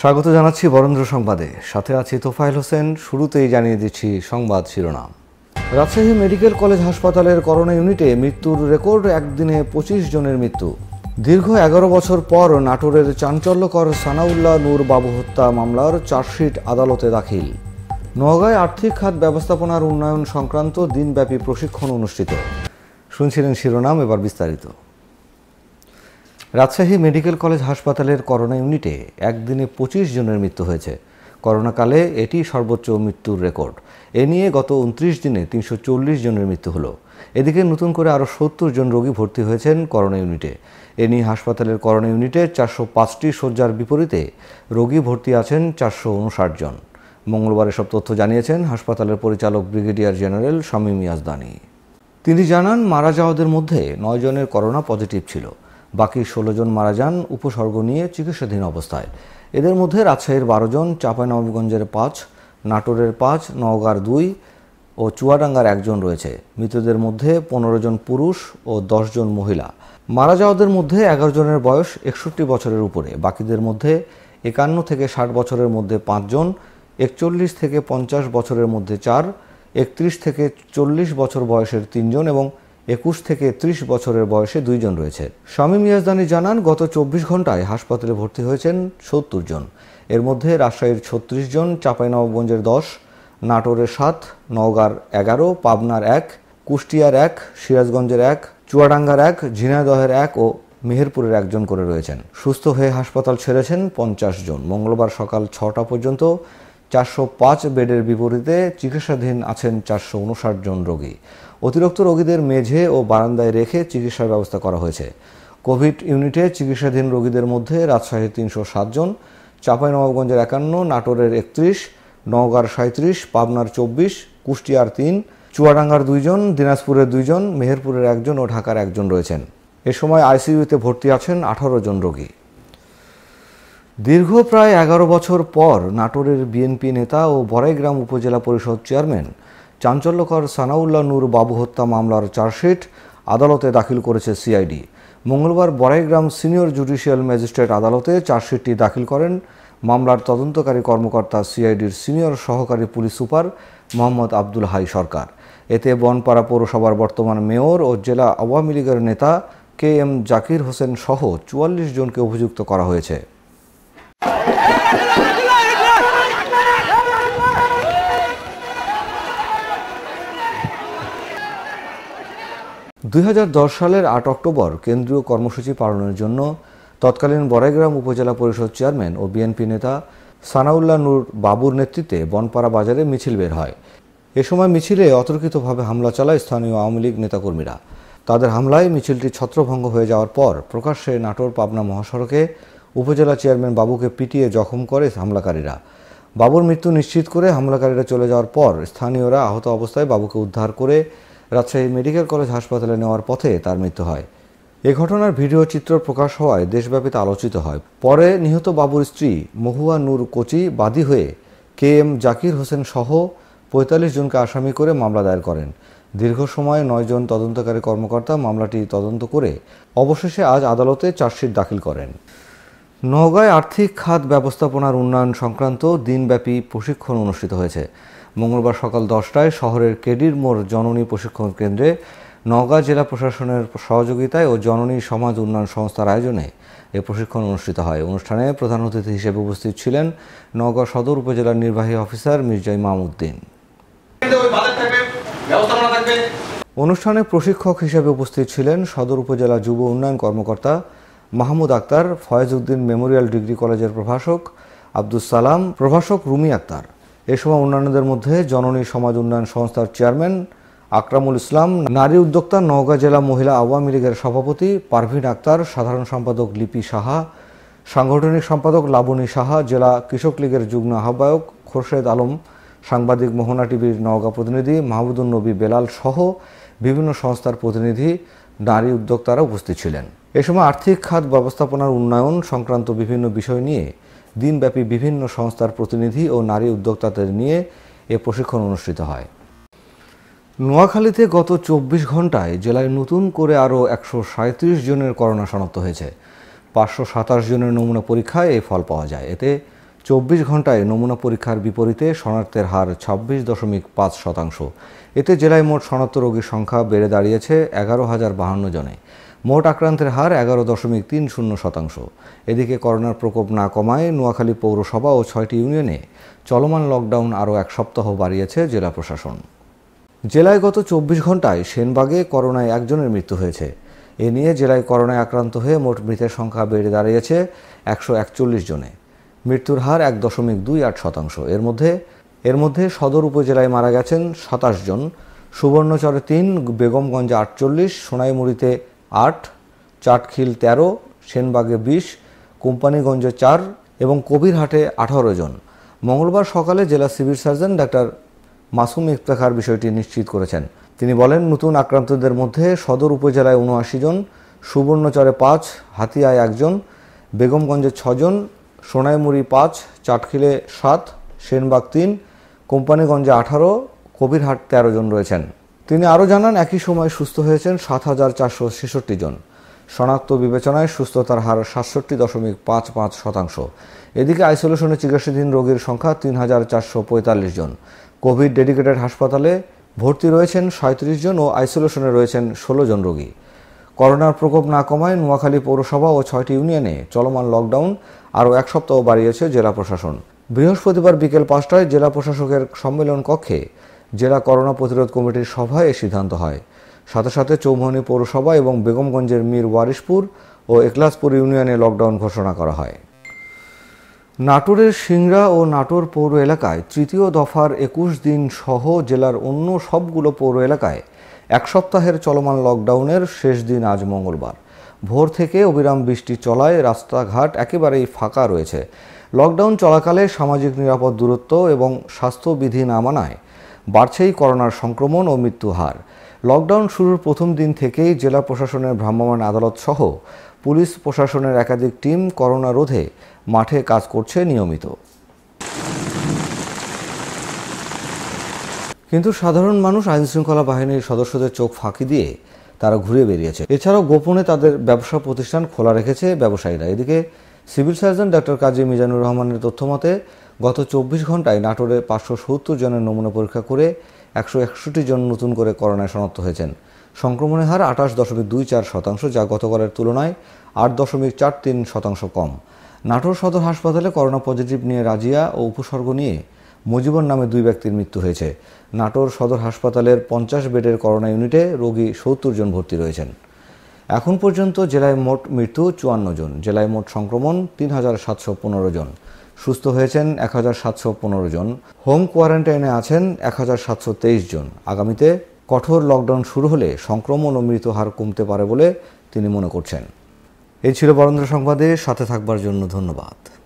স্বাগত জানাচ্ছি বরেন্দ্র সংবাদে সাথে আছি তোফাইল হোসেন শুরুতেই জানিয়ে দিচ্ছি সংবাদ শিরোনাম রাজশাহী মেডিকেল কলেজ হাসপাতালের করোনা ইউনিটে মৃত্যুর রেকর্ড একদিনে পঁচিশ জনের মৃত্যু দীর্ঘ এগারো বছর পর নাটোরের চাঞ্চল্যকর সানাউল্লাহ নূর বাবু হত্যা মামলার চার্জশিট আদালতে দাখিল নগায় আর্থিক খাত ব্যবস্থাপনার উন্নয়ন সংক্রান্ত দিনব্যাপী প্রশিক্ষণ অনুষ্ঠিত শুনছিলেন শিরোনাম এবার বিস্তারিত রাজশাহী মেডিকেল কলেজ হাসপাতালের করোনা ইউনিটে একদিনে পঁচিশ জনের মৃত্যু হয়েছে করোনাকালে এটি সর্বোচ্চ মৃত্যুর রেকর্ড এ নিয়ে গত উনত্রিশ দিনে তিনশো জনের মৃত্যু হলো এদিকে নতুন করে আরও সত্তর জন রোগী ভর্তি হয়েছেন করোনা ইউনিটে এ নিয়ে হাসপাতালের করোনা ইউনিটে চারশো পাঁচটি শয্যার বিপরীতে রোগী ভর্তি আছেন চারশো উনষাট জন মঙ্গলবার এসব তথ্য জানিয়েছেন হাসপাতালের পরিচালক ব্রিগেডিয়ার জেনারেল শামীম ইয়াজদানি তিনি জানান মারা যাওয়াদের মধ্যে নয় জনের করোনা পজিটিভ ছিল বাকি ষোলো জন মারা যান উপসর্গ নিয়ে চিকিৎসাধীন অবস্থায় এদের মধ্যে রাজশাহীর বারো জন চাঁপাইনবাবগঞ্জের পাঁচ নাটোরের পাঁচ নওগাঁর দুই ও চুয়াডাঙ্গার একজন রয়েছে মৃতদের মধ্যে পনেরো জন পুরুষ ও দশ জন মহিলা মারা যাওয়াদের মধ্যে এগারো জনের বয়স একষট্টি বছরের উপরে বাকিদের মধ্যে একান্ন থেকে ষাট বছরের মধ্যে পাঁচজন একচল্লিশ থেকে পঞ্চাশ বছরের মধ্যে চার একত্রিশ থেকে চল্লিশ বছর বয়সের তিনজন এবং একুশ থেকে ত্রিশ বছরের বয়সে দুইজন রয়েছে শামীম ইয়াজদানি জানান গত চব্বিশ ঘন্টায় হাসপাতালে ভর্তি হয়েছেন সত্তর জন এর মধ্যে রাজশাহীর ছত্রিশ জন চাঁপাইনবাবগঞ্জের দশ নাটোরের সাত নওগাঁর এগারো পাবনার এক কুষ্টিয়ার এক সিরাজগঞ্জের এক চুয়াডাঙ্গার এক ঝিনাইদহের এক ও মেহেরপুরের একজন করে রয়েছেন সুস্থ হয়ে হাসপাতাল ছেড়েছেন পঞ্চাশ জন মঙ্গলবার সকাল ছটা পর্যন্ত চারশো পাঁচ বেডের বিপরীতে চিকিৎসাধীন আছেন চারশো উনষাট জন রোগী অতিরিক্ত রোগীদের মেঝে ও বারান্দায় রেখে চিকিৎসার ব্যবস্থা করা হয়েছে কোভিড ইউনিটে চিকিৎসাধীন রোগীদের মধ্যে রাজশাহীর তিনশো সাতজন নবাবগঞ্জের একান্ন নাটোরের একত্রিশ নওগাঁর সাঁত্রিশ পাবনার চব্বিশ কুষ্টিয়ার তিন চুয়াডাঙ্গার দুইজন দিনাজপুরের দুইজন মেহেরপুরের একজন ও ঢাকার একজন রয়েছেন এ সময় আইসিইউতে ভর্তি আছেন আঠারো জন রোগী দীর্ঘ প্রায় এগারো বছর পর নাটোরের বিএনপি নেতা ও বড়াইগ্রাম উপজেলা পরিষদ চেয়ারম্যান চাঞ্চল্যকর সানাউল্লাহ নূর বাবু হত্যা মামলার চার্জশিট আদালতে দাখিল করেছে সিআইডি মঙ্গলবার বড়াইগ্রাম সিনিয়র জুডিশিয়াল ম্যাজিস্ট্রেট আদালতে চার্জশিটটি দাখিল করেন মামলার তদন্তকারী কর্মকর্তা সিআইডির সিনিয়র সহকারী পুলিশ সুপার মোহাম্মদ আব্দুল হাই সরকার এতে বনপাড়া পৌরসভার বর্তমান মেয়র ও জেলা আওয়ামী লীগের নেতা কে এম জাকির হোসেন সহ চুয়াল্লিশ জনকে অভিযুক্ত করা হয়েছে দুই সালের আট অক্টোবর কেন্দ্রীয় কর্মসূচি পালনের জন্য তৎকালীন বড়াইগ্রাম উপজেলা পরিষদ চেয়ারম্যান ও বিএনপি নেতা সানাউল্লাহ নূর বাবুর নেতৃত্বে বনপাড়া বাজারে মিছিল বের হয় এ সময় মিছিলে অতর্কিতভাবে হামলা চালায় স্থানীয় আওয়ামী লীগ নেতাকর্মীরা তাদের হামলায় মিছিলটি ছত্রভঙ্গ হয়ে যাওয়ার পর প্রকাশ্যে নাটোর পাবনা মহাসড়কে উপজেলা চেয়ারম্যান বাবুকে পিটিয়ে জখম করে হামলাকারীরা বাবুর মৃত্যু নিশ্চিত করে হামলাকারীরা চলে যাওয়ার পর স্থানীয়রা আহত অবস্থায় বাবুকে উদ্ধার করে রাজশাহী মেডিকেল কলেজ হাসপাতালে নেওয়ার পথে তার মৃত্যু হয় এ ঘটনার ভিডিও চিত্র প্রকাশ হওয়ায় দেশব্যাপী আলোচিত হয় পরে নিহত বাবুর স্ত্রী মহুয়া নূর কোচি বাদী হয়ে কে এম জাকির হোসেন সহ পঁয়তাল্লিশ জনকে আসামি করে মামলা দায়ের করেন দীর্ঘ নয় নয়জন তদন্তকারী কর্মকর্তা মামলাটি তদন্ত করে অবশেষে আজ আদালতে চার্জশিট দাখিল করেন নওগাঁয় আর্থিক খাত ব্যবস্থাপনার উন্নয়ন সংক্রান্ত দিনব্যাপী প্রশিক্ষণ অনুষ্ঠিত হয়েছে মঙ্গলবার সকাল দশটায় শহরের কেডির মোড় জননী প্রশিক্ষণ কেন্দ্রে নওগাঁ জেলা প্রশাসনের সহযোগিতায় ও জননী সমাজ উন্নয়ন সংস্থার আয়োজনে এ প্রশিক্ষণ অনুষ্ঠিত হয় অনুষ্ঠানে প্রধান অতিথি হিসেবে উপস্থিত ছিলেন নওগাঁ সদর উপজেলার নির্বাহী অফিসার মির্জা ইমামউদ্দিন অনুষ্ঠানে প্রশিক্ষক হিসেবে উপস্থিত ছিলেন সদর উপজেলা যুব উন্নয়ন কর্মকর্তা মাহমুদ আক্তার ফয়েজ উদ্দিন মেমোরিয়াল ডিগ্রি কলেজের প্রভাষক আব্দুস সালাম প্রভাষক রুমি আক্তার এ সময় অন্যান্যদের মধ্যে জননী সমাজ উন্নয়ন সংস্থার চেয়ারম্যান আকরামুল ইসলাম নারী উদ্যোক্তা নওগাঁ জেলা মহিলা আওয়ামী লীগের সভাপতি পারভিন আক্তার সাধারণ সম্পাদক লিপি সাহা সাংগঠনিক সম্পাদক লাবণী সাহা জেলা কৃষক লীগের যুগ্ম আহ্বায়ক খোরশেদ আলম সাংবাদিক মোহনা টিভির নওগাঁ প্রতিনিধি মাহবুদুল নবী বেলাল সহ বিভিন্ন সংস্থার প্রতিনিধি নারী উদ্যোক্তারা উপস্থিত ছিলেন এ সময় আর্থিক খাত ব্যবস্থাপনার উন্নয়ন সংক্রান্ত বিভিন্ন বিষয় নিয়ে দিনব্যাপী বিভিন্ন সংস্থার প্রতিনিধি ও নারী উদ্যোক্তাদের নিয়ে এ প্রশিক্ষণ অনুষ্ঠিত হয় নোয়াখালীতে গত চব্বিশ ঘন্টায় জেলায় নতুন করে আরও একশো সাঁত্রিশ জনের করোনা শনাক্ত হয়েছে পাঁচশো সাতাশ জনের নমুনা পরীক্ষায় এই ফল পাওয়া যায় এতে চব্বিশ ঘন্টায় নমুনা পরীক্ষার বিপরীতে শনাক্তের হার ছাব্বিশ দশমিক পাঁচ শতাংশ এতে জেলায় মোট শনাক্ত রোগীর সংখ্যা বেড়ে দাঁড়িয়েছে এগারো হাজার বাহান্ন জনে মোট আক্রান্তের হার এগারো দশমিক তিন শূন্য শতাংশ এদিকে করোনার প্রকোপ না কমায় নোয়াখালী পৌরসভা ও ছয়টি ইউনিয়নে চলমান লকডাউন আরও এক সপ্তাহ বাড়িয়েছে জেলা প্রশাসন জেলায় গত চব্বিশ ঘন্টায় সেনবাগে করোনায় একজনের মৃত্যু হয়েছে এ নিয়ে জেলায় করোনায় আক্রান্ত হয়ে মোট মৃতের সংখ্যা বেড়ে দাঁড়িয়েছে একশো একচল্লিশ জনে মৃত্যুর হার এক দশমিক দুই আট শতাংশ এর মধ্যে এর মধ্যে সদর উপজেলায় মারা গেছেন সাতাশ জন সুবর্ণচরে তিন বেগমগঞ্জে আটচল্লিশ সোনাইমুড়িতে আট চাটখিল তেরো সেনবাগে বিশ কোম্পানিগঞ্জে চার এবং কবিরহাটে আঠারো জন মঙ্গলবার সকালে জেলা civil surgeon doctor Masum Iftekhar বিষয়টি নিশ্চিত করেছেন তিনি বলেন নতুন আক্রান্তদের মধ্যে সদর উপজেলায় উনআশি জন সুবর্ণচরে পাঁচ হাতিয়ায় একজন বেগমগঞ্জে ছজন সোনাইমুড়ি পাঁচ চাটখিলে সাত সেনবাগ তিন কোম্পানিগঞ্জে আঠারো কবিরহাট তেরো জন রয়েছেন তিনি আরও জানান একই সময় সুস্থ হয়েছেন সাত হাজার চারশো ছেষট্টি জন শনাক্ত বিবেচনায় সুস্থতার হার সাতষট্টি দশমিক পাঁচ পাঁচ শতাংশ এদিকে আইসোলেশনে চিকিৎসাধীন রোগীর সংখ্যা তিন হাজার চারশো পঁয়তাল্লিশ জন কোভিড ডেডিকেটেড হাসপাতালে ভর্তি রয়েছেন সাঁত্রিশ জন ও আইসোলেশনে রয়েছেন ষোলো জন রোগী করোনার প্রকোপ না কমায় নোয়াখালী পৌরসভা ও ছয়টি ইউনিয়নে চলমান লকডাউন আরও এক সপ্তাহ বাড়িয়েছে জেলা প্রশাসন বৃহস্পতিবার বিকেল পাঁচটায় জেলা প্রশাসকের সম্মেলন কক্ষে জেলা করোনা প্রতিরোধ কমিটির সভায় এ সিদ্ধান্ত হয় সাথে সাথে চৌমহনী পৌরসভা এবং বেগমগঞ্জের মীর ওয়ারিশপুর ও একলাসপুর ইউনিয়নে লকডাউন ঘোষণা করা হয় নাটোরের সিংড়া ও নাটোর পৌর এলাকায় তৃতীয় দফার একুশ দিন সহ জেলার অন্য সবগুলো পৌর এলাকায় এক সপ্তাহের চলমান লকডাউনের শেষ দিন আজ মঙ্গলবার ভোর থেকে অবিরাম বৃষ্টি চলায় রাস্তাঘাট একেবারেই ফাঁকা রয়েছে লকডাউন চলাকালে সামাজিক নিরাপদ দূরত্ব এবং স্বাস্থ্যবিধি না মানায় বাড়ছেই করোনার সংক্রমণ ও মৃত্যু হার লকডাউন শুরুর প্রথম দিন থেকেই জেলা প্রশাসনের ভ্রাম্যমাণ আদালত সহ পুলিশ প্রশাসনের একাধিক টিম করোনা রোধে মাঠে কাজ করছে নিয়মিত কিন্তু সাধারণ মানুষ আইনশৃঙ্খলা বাহিনীর সদস্যদের চোখ ফাঁকি দিয়ে তারা ঘুরে বেরিয়েছে এছাড়াও গোপনে তাদের ব্যবসা প্রতিষ্ঠান খোলা রেখেছে ব্যবসায়ীরা এদিকে civil surgeon doctor Kazi Mizanur রহমানের তথ্য মতে গত চব্বিশ ঘন্টায় নাটোরে পাঁচশো সত্তর জনের নমুনা পরীক্ষা করে একশো একষট্টি জন নতুন করে করোনায় শনাক্ত হয়েছেন সংক্রমণের হার আঠাশ দশমিক দুই চার শতাংশ যা গতকালের তুলনায় আট দশমিক চার তিন শতাংশ কম নাটোর সদর হাসপাতালে করোনা পজিটিভ নিয়ে রাজিয়া ও উপসর্গ নিয়ে মজিবন নামে দুই ব্যক্তির মৃত্যু হয়েছে নাটোর সদর হাসপাতালের পঞ্চাশ বেডের করোনা ইউনিটে রোগী সত্তর জন ভর্তি রয়েছেন এখন পর্যন্ত জেলায় মোট মৃত্যু চুয়ান্ন জন জেলায় মোট সংক্রমণ তিন হাজার সাতশো পনেরো জন সুস্থ হয়েছেন এক হাজার সাতশো পনেরো জন হোম কোয়ারেন্টাইনে আছেন এক হাজার সাতশো তেইশ জন আগামীতে কঠোর লকডাউন শুরু হলে সংক্রমণ ও মৃত্যু হার কমতে পারে বলে তিনি মনে করছেন এই ছিল বরেন্দ্র সংবাদে সাথে থাকবার জন্য ধন্যবাদ